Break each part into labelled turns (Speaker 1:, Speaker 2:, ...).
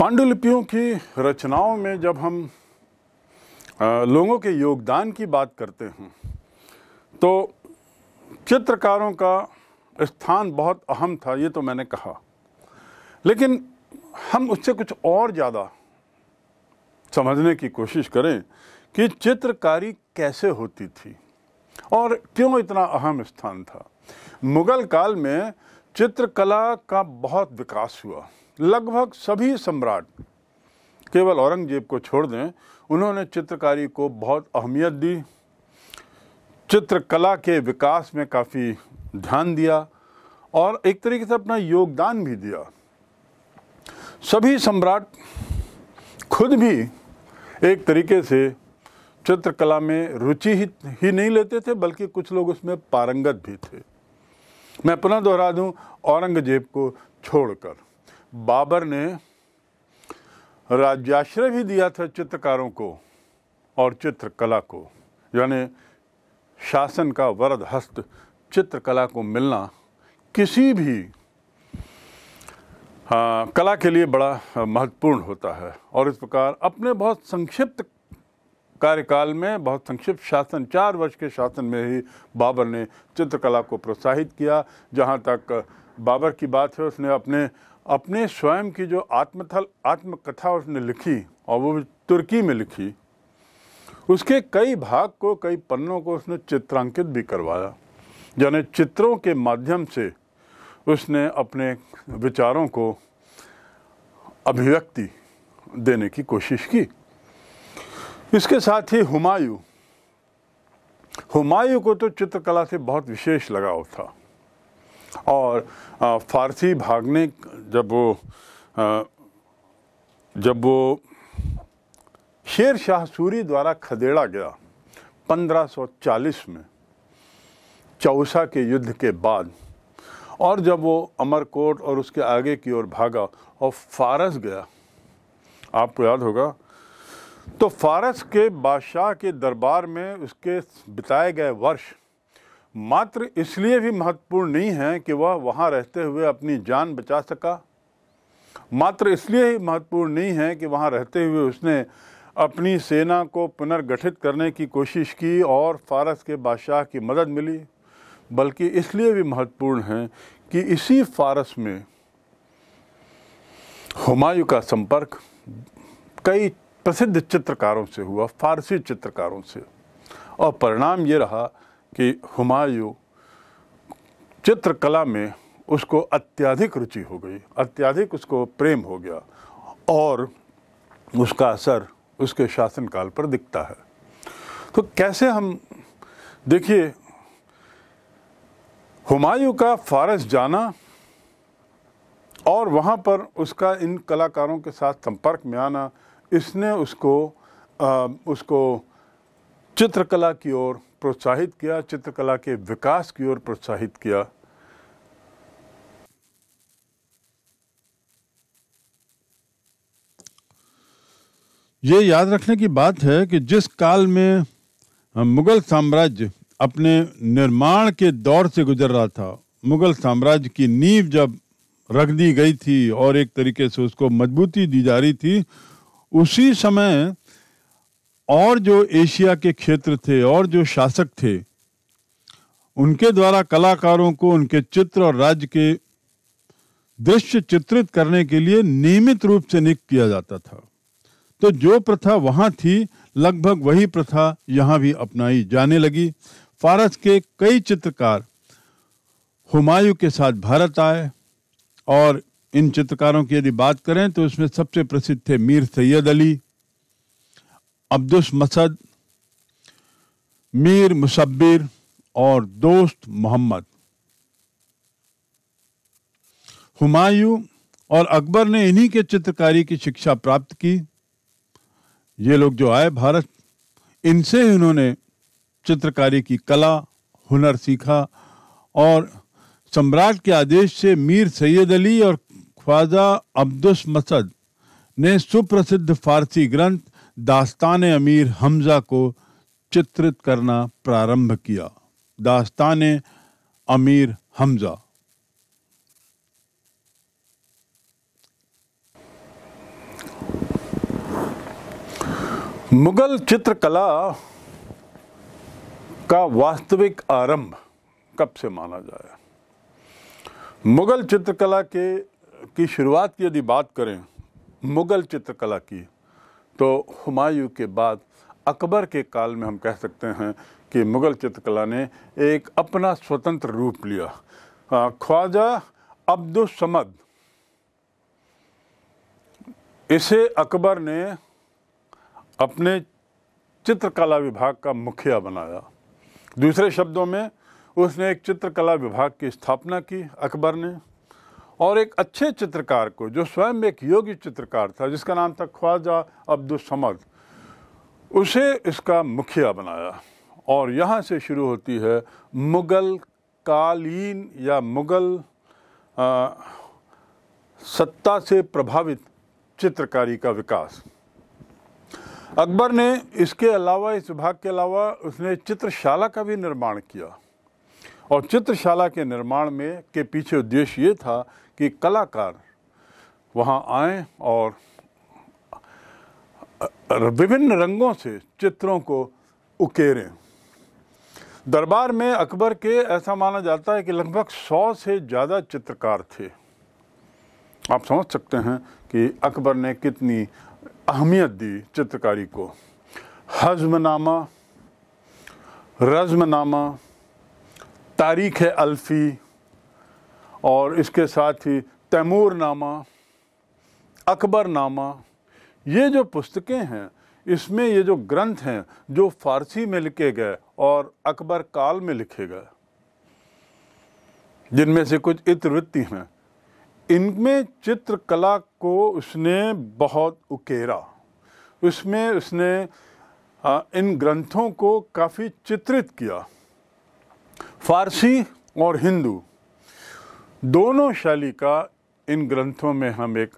Speaker 1: पांडुलिपियों की रचनाओं में जब हम लोगों के योगदान की बात करते हैं तो चित्रकारों का स्थान बहुत अहम था ये तो मैंने कहा लेकिन हम उससे कुछ और ज़्यादा समझने की कोशिश करें कि चित्रकारी कैसे होती थी और क्यों इतना अहम स्थान था मुग़ल काल में चित्रकला का बहुत विकास हुआ लगभग सभी सम्राट केवल औरंगजेब को छोड़ दें उन्होंने चित्रकारी को बहुत अहमियत दी चित्रकला के विकास में काफ़ी ध्यान दिया और एक तरीके से अपना योगदान भी दिया सभी सम्राट खुद भी एक तरीके से चित्रकला में रुचि ही, ही नहीं लेते थे बल्कि कुछ लोग उसमें पारंगत भी थे मैं पुनः दोहरा दूं औरंगजेब को छोड़कर बाबर ने राज्याश्रय भी दिया था चित्रकारों को और चित्रकला को यानी शासन का वरद हस्त चित्रकला को मिलना किसी भी आ, कला के लिए बड़ा महत्वपूर्ण होता है और इस प्रकार अपने बहुत संक्षिप्त कार्यकाल में बहुत संक्षिप्त शासन चार वर्ष के शासन में ही बाबर ने चित्रकला को प्रोत्साहित किया जहाँ तक बाबर की बात है उसने अपने अपने स्वयं की जो आत्मथल आत्मकथा उसने लिखी और वो तुर्की में लिखी उसके कई भाग को कई पन्नों को उसने चित्रांकित भी करवाया यानी चित्रों के माध्यम से उसने अपने विचारों को अभिव्यक्ति देने की कोशिश की इसके साथ ही हुमायूं हुमायूं को तो चित्रकला से बहुत विशेष लगाव था और फारसी भागने जब वो जब वो शेर शाह सूरी द्वारा खदेड़ा गया 1540 में चौसा के युद्ध के बाद और जब वो अमरकोट और उसके आगे की ओर भागा और फारस गया आपको याद होगा तो फारस के बादशाह के दरबार में उसके बिताए गए वर्ष मात्र इसलिए भी महत्वपूर्ण नहीं है कि वह वहाँ रहते हुए अपनी जान बचा सका मात्र इसलिए ही महत्वपूर्ण नहीं है कि वहाँ रहते हुए उसने अपनी सेना को पुनर्गठित करने की कोशिश की और फारस के बादशाह की मदद मिली बल्कि इसलिए भी महत्वपूर्ण है कि इसी फारस में हुमायूं का संपर्क कई प्रसिद्ध चित्रकारों से हुआ फारसी चित्रकारों से और परिणाम ये रहा कि हुमायूं चित्रकला में उसको अत्यधिक रुचि हो गई अत्यधिक उसको प्रेम हो गया और उसका असर उसके शासनकाल पर दिखता है तो कैसे हम देखिए हुमायूं का फारस जाना और वहाँ पर उसका इन कलाकारों के साथ संपर्क में आना इसने उसको आ, उसको चित्रकला की ओर प्रोत्साहित किया चित्रकला के विकास की ओर प्रोत्साहित किया ये याद रखने की बात है कि जिस काल में मुगल साम्राज्य अपने निर्माण के दौर से गुजर रहा था मुगल साम्राज्य की नींव जब रख दी गई थी और एक तरीके से उसको मजबूती दी जा रही थी उसी समय और जो एशिया के क्षेत्र थे और जो शासक थे उनके द्वारा कलाकारों को उनके चित्र और राज्य के दृश्य चित्रित करने के लिए नियमित रूप से नियुक्त किया जाता था तो जो प्रथा वहाँ थी लगभग वही प्रथा यहाँ भी अपनाई जाने लगी फारस के कई चित्रकार हुमायूं के साथ भारत आए और इन चित्रकारों की यदि बात करें तो उसमें सबसे प्रसिद्ध थे मीर सैयद अली मसद मीर मुसब्बिर और दोस्त मोहम्मद हुमायूं और अकबर ने इन्हीं के चित्रकारी की शिक्षा प्राप्त की ये लोग जो आए भारत इनसे ही उन्होंने चित्रकारी की कला हुनर सीखा और सम्राट के आदेश से मीर सैयद अली और ख्वाजा अब्दुस मसद ने सुप्रसिद्ध फारसी ग्रंथ दास्तान अमीर हमज़ा को चित्रित करना प्रारंभ किया दास्तान अमीर हमज़ा मुगल चित्रकला का वास्तविक आरंभ कब से माना जाए मुगल चित्रकला के की शुरुआत की यदि बात करें मुगल चित्रकला की तो हुमायूं के बाद अकबर के काल में हम कह सकते हैं कि मुग़ल चित्रकला ने एक अपना स्वतंत्र रूप लिया ख्वाजा अब्दुलसमद इसे अकबर ने अपने चित्रकला विभाग का मुखिया बनाया दूसरे शब्दों में उसने एक चित्रकला विभाग की स्थापना की अकबर ने और एक अच्छे चित्रकार को जो स्वयं एक योगी चित्रकार था जिसका नाम था ख्वाजा अब्दुलसमद उसे इसका मुखिया बनाया और यहाँ से शुरू होती है मुग़ल कालीन या मुग़ल सत्ता से प्रभावित चित्रकारी का विकास अकबर ने इसके अलावा इस विभाग के अलावा उसने चित्रशाला का भी निर्माण किया और चित्रशाला के निर्माण में के पीछे उद्देश्य ये था कि कलाकार वहाँ आए और विभिन्न रंगों से चित्रों को उकेरें दरबार में अकबर के ऐसा माना जाता है कि लगभग सौ से ज़्यादा चित्रकार थे आप समझ सकते हैं कि अकबर ने कितनी अहमियत दी चित्रकारी को हजमनामा रजमनामा तारीख है अल्फ़ी और इसके साथ ही तैमूर नामा अकबर नामा ये जो पुस्तकें हैं इसमें ये जो ग्रंथ हैं जो फारसी में लिखे गए और अकबर काल में लिखे गए जिनमें से कुछ इतवृत्ति हैं इनमें चित्रकला को उसने बहुत उकेरा उसमें उसने इन ग्रंथों को काफ़ी चित्रित किया फारसी और हिंदू दोनों शैली का इन ग्रंथों में हम एक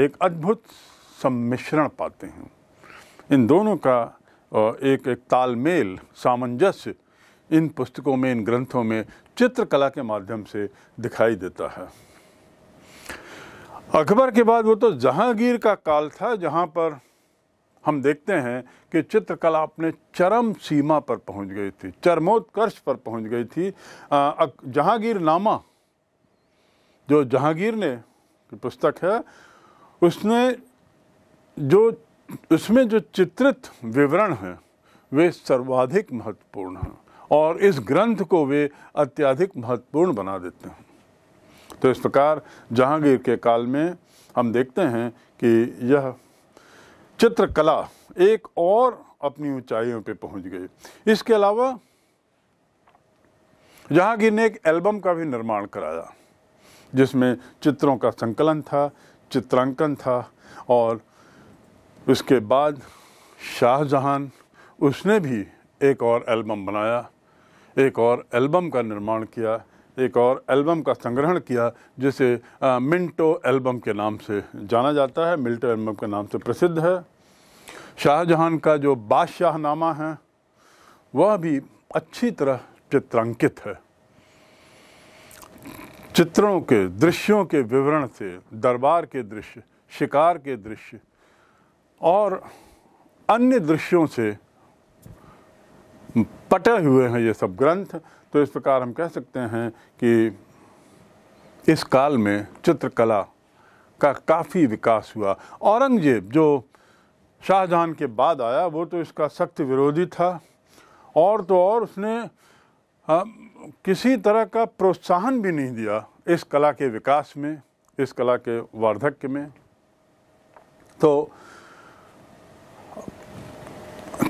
Speaker 1: एक अद्भुत सम्मिश्रण पाते हैं इन दोनों का एक एक तालमेल सामंजस्य इन पुस्तकों में इन ग्रंथों में चित्रकला के माध्यम से दिखाई देता है अकबर के बाद वो तो जहांगीर का काल था जहाँ पर हम देखते हैं कि चित्रकला अपने चरम सीमा पर पहुंच गई थी चरमोत्कर्ष पर पहुंच गई थी जहांगीर नामा जो जहांगीर ने की पुस्तक है उसने जो उसमें जो चित्रित विवरण हैं वे सर्वाधिक महत्वपूर्ण हैं और इस ग्रंथ को वे अत्यधिक महत्वपूर्ण बना देते हैं तो इस प्रकार जहांगीर के काल में हम देखते हैं कि यह चित्रकला एक और अपनी ऊंचाइयों पे पहुंच गई इसके अलावा जहांगीर ने एक एल्बम का भी निर्माण कराया जिसमें चित्रों का संकलन था चित्रांकन था और उसके बाद शाहजहां उसने भी एक और एल्बम बनाया एक और एल्बम का निर्माण किया एक और एल्बम का संग्रहण किया जिसे मिंटो एल्बम के नाम से जाना जाता है मिल्टो एल्बम के नाम से प्रसिद्ध है शाहजहां का जो बादशाहनामा है वह भी अच्छी तरह चित्रांकित है चित्रों के दृश्यों के विवरण से दरबार के दृश्य शिकार के दृश्य और अन्य दृश्यों से पटे हुए हैं ये सब ग्रंथ तो इस प्रकार हम कह सकते हैं कि इस काल में चित्रकला का काफ़ी विकास हुआ औरंगजेब जो शाहजहां के बाद आया वो तो इसका सख्त विरोधी था और तो और उसने आ, किसी तरह का प्रोत्साहन भी नहीं दिया इस कला के विकास में इस कला के वार्धक्य में तो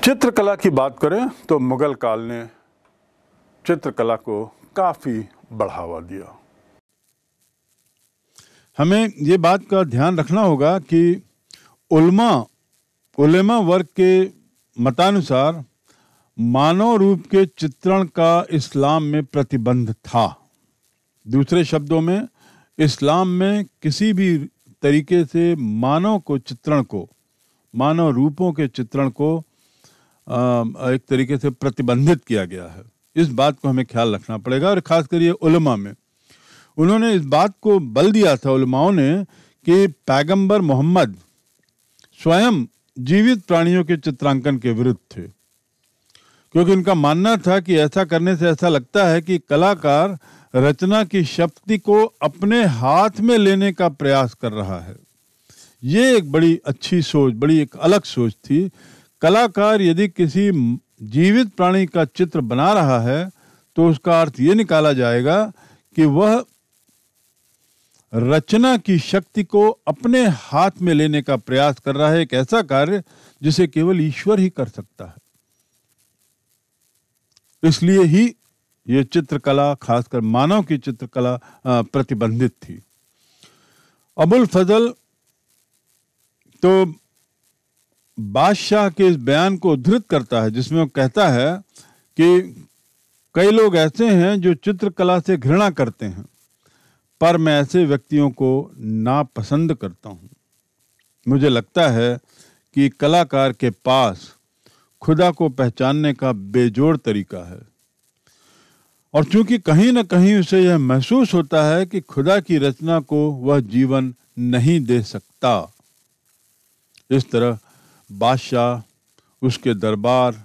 Speaker 1: चित्रकला की बात करें तो मुग़ल काल ने चित्रकला को काफ़ी बढ़ावा दिया हमें ये बात का ध्यान रखना होगा कि उल्मा उलेमा वर्ग के मतानुसार मानव रूप के चित्रण का इस्लाम में प्रतिबंध था दूसरे शब्दों में इस्लाम में किसी भी तरीके से मानव को चित्रण को मानव रूपों के चित्रण को एक तरीके से प्रतिबंधित किया गया है इस बात को हमें ख्याल रखना पड़ेगा और ख़ास कर ये उलमा में उन्होंने इस बात को बल दिया था उलमाओं ने कि पैगंबर मोहम्मद स्वयं जीवित प्राणियों के चित्रांकन के विरुद्ध थे क्योंकि उनका मानना था कि ऐसा करने से ऐसा लगता है कि कलाकार रचना की शक्ति को अपने हाथ में लेने का प्रयास कर रहा है ये एक बड़ी अच्छी सोच बड़ी एक अलग सोच थी कलाकार यदि किसी जीवित प्राणी का चित्र बना रहा है तो उसका अर्थ ये निकाला जाएगा कि वह रचना की शक्ति को अपने हाथ में लेने का प्रयास कर रहा है एक ऐसा कार्य जिसे केवल ईश्वर ही कर सकता है इसलिए ही ये चित्रकला खासकर मानव की चित्रकला प्रतिबंधित थी अबुल फजल तो बादशाह के इस बयान को उद्धृत करता है जिसमें वो कहता है कि कई लोग ऐसे हैं जो चित्रकला से घृणा करते हैं पर मैं ऐसे व्यक्तियों को नापसंद करता हूँ मुझे लगता है कि कलाकार के पास खुदा को पहचानने का बेजोड़ तरीका है और चूंकि कहीं ना कहीं उसे यह महसूस होता है कि खुदा की रचना को वह जीवन नहीं दे सकता इस तरह बादशाह उसके दरबार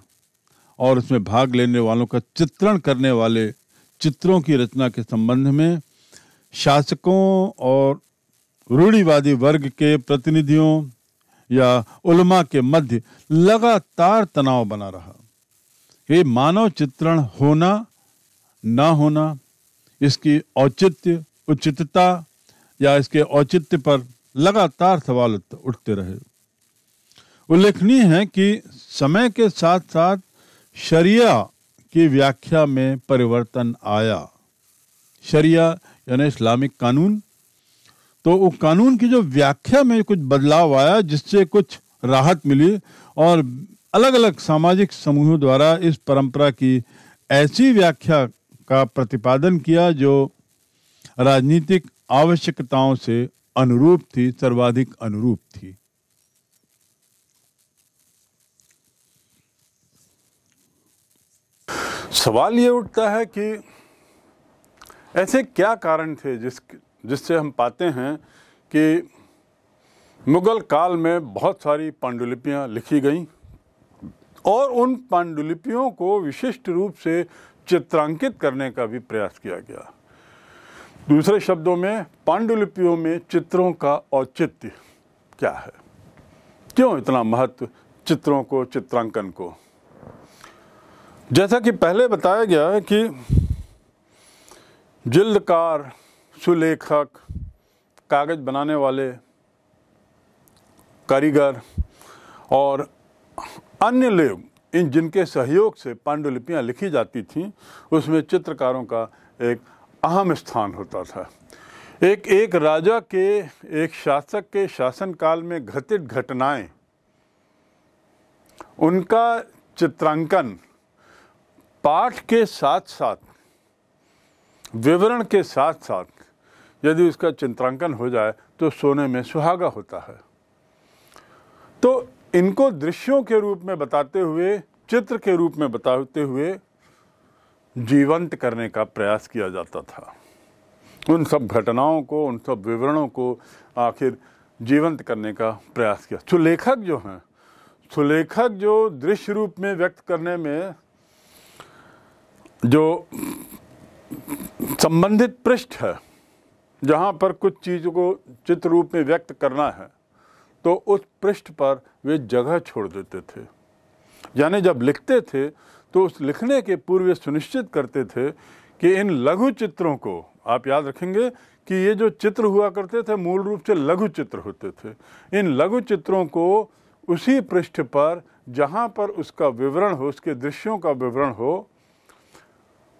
Speaker 1: और उसमें भाग लेने वालों का चित्रण करने वाले चित्रों की रचना के संबंध में शासकों और रूढ़ीवादी वर्ग के प्रतिनिधियों या उलमा के मध्य लगातार तनाव बना रहा ये मानव चित्रण होना ना होना इसकी औचित्य उचितता या इसके औचित्य पर लगातार सवाल उठते रहे उल्लेखनीय है कि समय के साथ साथ शरिया की व्याख्या में परिवर्तन आया शरिया यानी इस्लामिक कानून तो वो कानून की जो व्याख्या में कुछ बदलाव आया जिससे कुछ राहत मिली और अलग अलग सामाजिक समूहों द्वारा इस परंपरा की ऐसी व्याख्या का प्रतिपादन किया जो राजनीतिक आवश्यकताओं से अनुरूप थी सर्वाधिक अनुरूप थी सवाल ये उठता है कि ऐसे क्या कारण थे जिस जिससे हम पाते हैं कि मुग़ल काल में बहुत सारी पांडुलिपियाँ लिखी गईं और उन पांडुलिपियों को विशिष्ट रूप से चित्रांकित करने का भी प्रयास किया गया दूसरे शब्दों में पांडुलिपियों में चित्रों का औचित्य क्या है क्यों इतना महत्व चित्रों को चित्रांकन को जैसा कि पहले बताया गया है कि जिल्दकार सुलेखक कागज़ बनाने वाले कारीगर और अन्य लोग इन जिनके सहयोग से पांडुलिपियाँ लिखी जाती थीं उसमें चित्रकारों का एक अहम स्थान होता था एक एक राजा के एक शासक के शासनकाल में घटित घटनाएं उनका चित्रांकन पाठ के साथ साथ विवरण के साथ साथ यदि उसका चित्रांकन हो जाए तो सोने में सुहागा होता है तो इनको दृश्यों के रूप में बताते हुए चित्र के रूप में बताते हुए जीवंत करने का प्रयास किया जाता था उन सब घटनाओं को उन सब विवरणों को आखिर जीवंत करने का प्रयास किया सुलेखक जो हैं सुलेखक जो दृश्य रूप में व्यक्त करने में जो संबंधित पृष्ठ है जहाँ पर कुछ चीज़ को चित्र रूप में व्यक्त करना है तो उस पृष्ठ पर वे जगह छोड़ देते थे यानी जब लिखते थे तो उस लिखने के पूर्व सुनिश्चित करते थे कि इन लघु चित्रों को आप याद रखेंगे कि ये जो चित्र हुआ करते थे मूल रूप से लघु चित्र होते थे इन लघु चित्रों को उसी पृष्ठ पर जहाँ पर उसका विवरण हो उसके दृश्यों का विवरण हो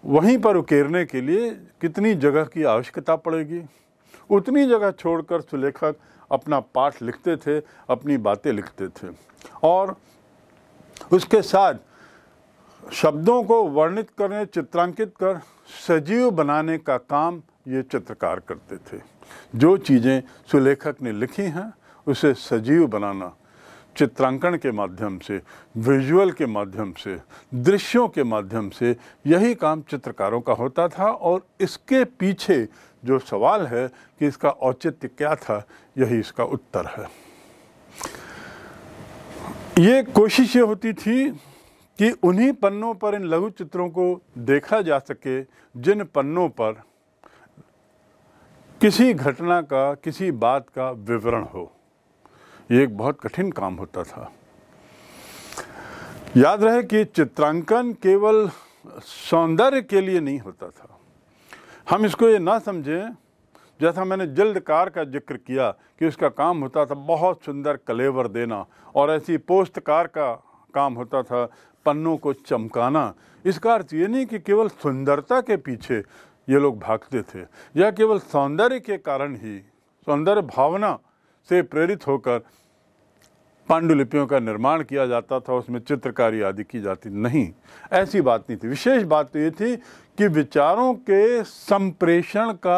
Speaker 1: वहीं पर उकेरने के लिए कितनी जगह की आवश्यकता पड़ेगी उतनी जगह छोड़कर सुलेखक अपना पाठ लिखते थे अपनी बातें लिखते थे और उसके साथ शब्दों को वर्णित करने चित्रांकित कर सजीव बनाने का काम ये चित्रकार करते थे जो चीज़ें सुलेखक ने लिखी हैं उसे सजीव बनाना चित्रांकन के माध्यम से विजुअल के माध्यम से दृश्यों के माध्यम से यही काम चित्रकारों का होता था और इसके पीछे जो सवाल है कि इसका औचित्य क्या था यही इसका उत्तर है ये कोशिश ये होती थी कि उन्हीं पन्नों पर इन लघु चित्रों को देखा जा सके जिन पन्नों पर किसी घटना का किसी बात का विवरण हो ये एक बहुत कठिन काम होता था याद रहे कि चित्रांकन केवल सौंदर्य के लिए नहीं होता था हम इसको ये ना समझें जैसा मैंने जल्दकार का जिक्र किया कि उसका काम होता था बहुत सुंदर कलेवर देना और ऐसी पोस्तकार का काम होता था पन्नों को चमकाना इसका अर्थ तो ये नहीं कि केवल सुंदरता के पीछे ये लोग भागते थे या केवल सौंदर्य के कारण ही सौंदर्य भावना से प्रेरित होकर पांडुलिपियों का निर्माण किया जाता था उसमें चित्रकारी आदि की जाती नहीं ऐसी बात नहीं थी विशेष बात तो ये थी कि विचारों के संप्रेषण का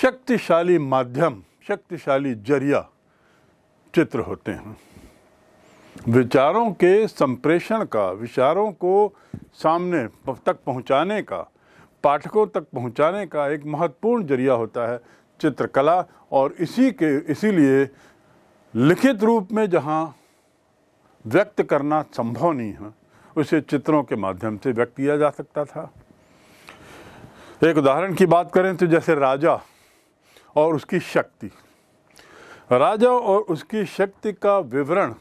Speaker 1: शक्तिशाली माध्यम शक्तिशाली जरिया चित्र होते हैं विचारों के संप्रेषण का विचारों को सामने तक पहुंचाने का पाठकों तक पहुंचाने का एक महत्वपूर्ण जरिया होता है चित्रकला और इसी के इसीलिए लिखित रूप में जहाँ व्यक्त करना संभव नहीं है उसे चित्रों के माध्यम से व्यक्त किया जा सकता था एक उदाहरण की बात करें तो जैसे राजा और उसकी शक्ति राजा और उसकी शक्ति का विवरण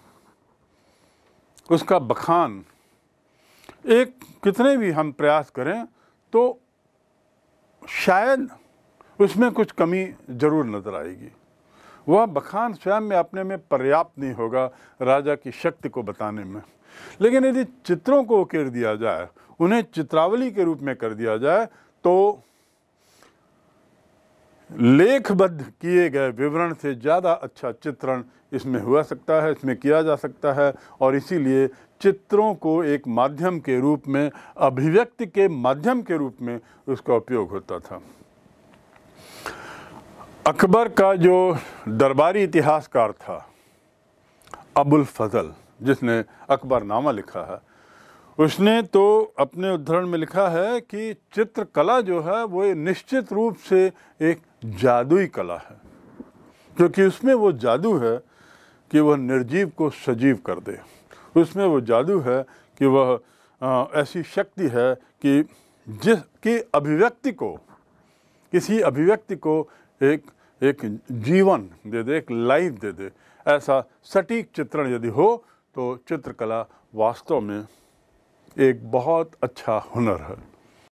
Speaker 1: उसका बखान एक कितने भी हम प्रयास करें तो शायद उसमें कुछ कमी ज़रूर नज़र आएगी वह बखान स्वयं में अपने में पर्याप्त नहीं होगा राजा की शक्ति को बताने में लेकिन यदि चित्रों को उकेर दिया जाए उन्हें चित्रावली के रूप में कर दिया जाए तो लेखबद्ध किए गए विवरण से ज़्यादा अच्छा चित्रण इसमें हुआ सकता है इसमें किया जा सकता है और इसीलिए चित्रों को एक माध्यम के रूप में अभिव्यक्ति के माध्यम के रूप में उसका उपयोग होता था अकबर का जो दरबारी इतिहासकार था अबुल फजल जिसने अकबर नामा लिखा है उसने तो अपने उद्धरण में लिखा है कि चित्रकला जो है वो निश्चित रूप से एक जादुई कला है क्योंकि उसमें वो जादू है कि वह निर्जीव को सजीव कर दे उसमें वो जादू है कि वह ऐसी शक्ति है कि जिसकी अभिव्यक्ति को किसी अभिव्यक्ति को एक एक जीवन दे दे एक लाइफ दे दे ऐसा सटीक चित्रण यदि हो तो चित्रकला वास्तव में एक बहुत अच्छा हुनर है